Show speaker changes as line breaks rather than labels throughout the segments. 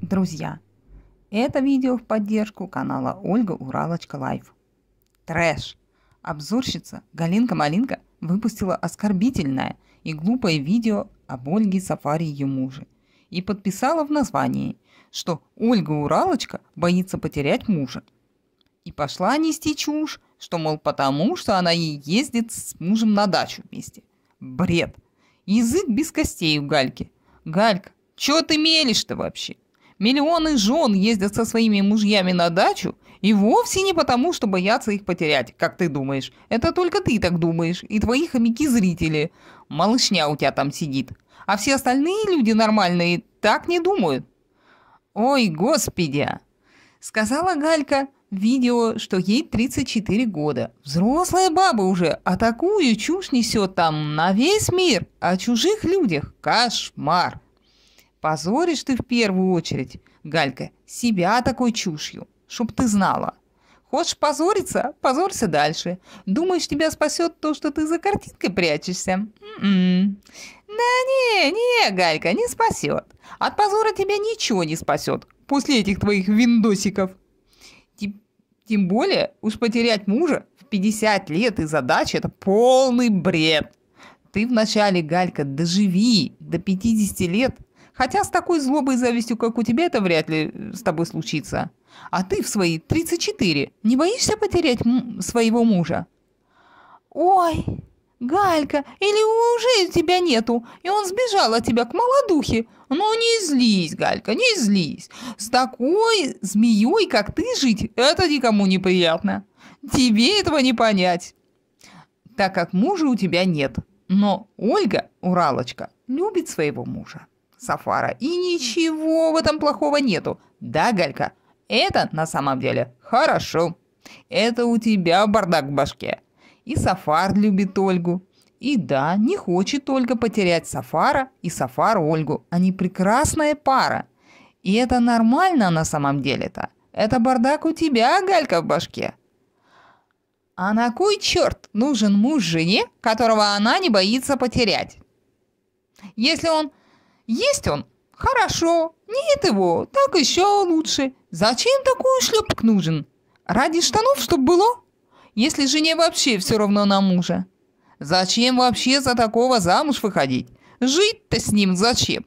Друзья, это видео в поддержку канала Ольга Уралочка Лайф. Трэш! Обзорщица Галинка Малинка выпустила оскорбительное и глупое видео об Ольге Сафари и ее муже и подписала в названии, что Ольга Уралочка боится потерять мужа. И пошла нести чушь, что, мол, потому, что она и ездит с мужем на дачу вместе. Бред! Язык без костей у Гальки. Галька, чё ты мелешь-то вообще? Миллионы жен ездят со своими мужьями на дачу, и вовсе не потому, что боятся их потерять, как ты думаешь. Это только ты так думаешь, и твои хомяки-зрители. Малышня у тебя там сидит. А все остальные люди нормальные так не думают. «Ой, господи!» Сказала Галька видео, что ей 34 года. Взрослая баба уже, а такую чушь несет там на весь мир о чужих людях. Кошмар! Позоришь ты в первую очередь, Галька, себя такой чушью, чтоб ты знала. Хочешь позориться? Позорься дальше. Думаешь, тебя спасет то, что ты за картинкой прячешься? М-м. Да не, не, Галька, не спасет. От позора тебя ничего не спасет после этих твоих виндосиков. Тем, тем более, уж потерять мужа в 50 лет и задача – это полный бред. Ты вначале, Галька, доживи до 50 лет – Хотя с такой злобой и завистью, как у тебя, это вряд ли э, с тобой случится. А ты в свои 34 не боишься потерять своего мужа? Ой, Галька, или уже тебя нету, и он сбежал от тебя к молодухе? Ну не злись, Галька, не злись. С такой змеей, как ты, жить, это никому неприятно. Тебе этого не понять. Так как мужа у тебя нет. Но Ольга, Уралочка, любит своего мужа. Сафара. И ничего в этом плохого нету. Да, Галька? Это на самом деле хорошо. Это у тебя бардак в башке. И Сафар любит Ольгу. И да, не хочет Ольга потерять Сафара и Сафар Ольгу. Они прекрасная пара. И это нормально на самом деле-то. Это бардак у тебя, Галька, в башке. А на кой черт нужен муж жене, которого она не боится потерять? Если он есть он? Хорошо. Нет его? Так еще лучше. Зачем такой шлепок нужен? Ради штанов, чтоб было? Если жене вообще все равно на мужа. Зачем вообще за такого замуж выходить? Жить-то с ним зачем?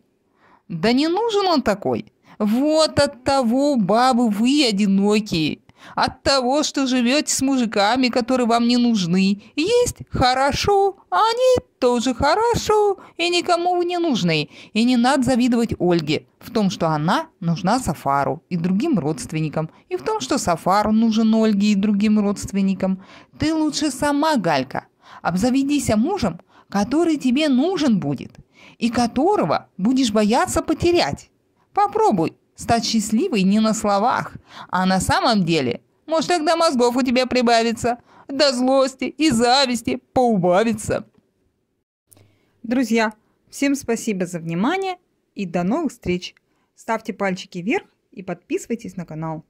Да не нужен он такой. Вот от того, бабы, вы одинокие. От того, что живете с мужиками, которые вам не нужны. Есть хорошо, а они тоже хорошо, и никому вы не нужны. И не надо завидовать Ольге в том, что она нужна Сафару и другим родственникам, и в том, что Сафару нужен Ольге и другим родственникам. Ты лучше сама, Галька, обзаведись мужем, который тебе нужен будет, и которого будешь бояться потерять. Попробуй стать счастливой не на словах, а на самом деле. Может, тогда мозгов у тебя прибавится, до злости и зависти поубавится. Друзья, всем спасибо за внимание и до новых встреч. Ставьте пальчики вверх и подписывайтесь на канал.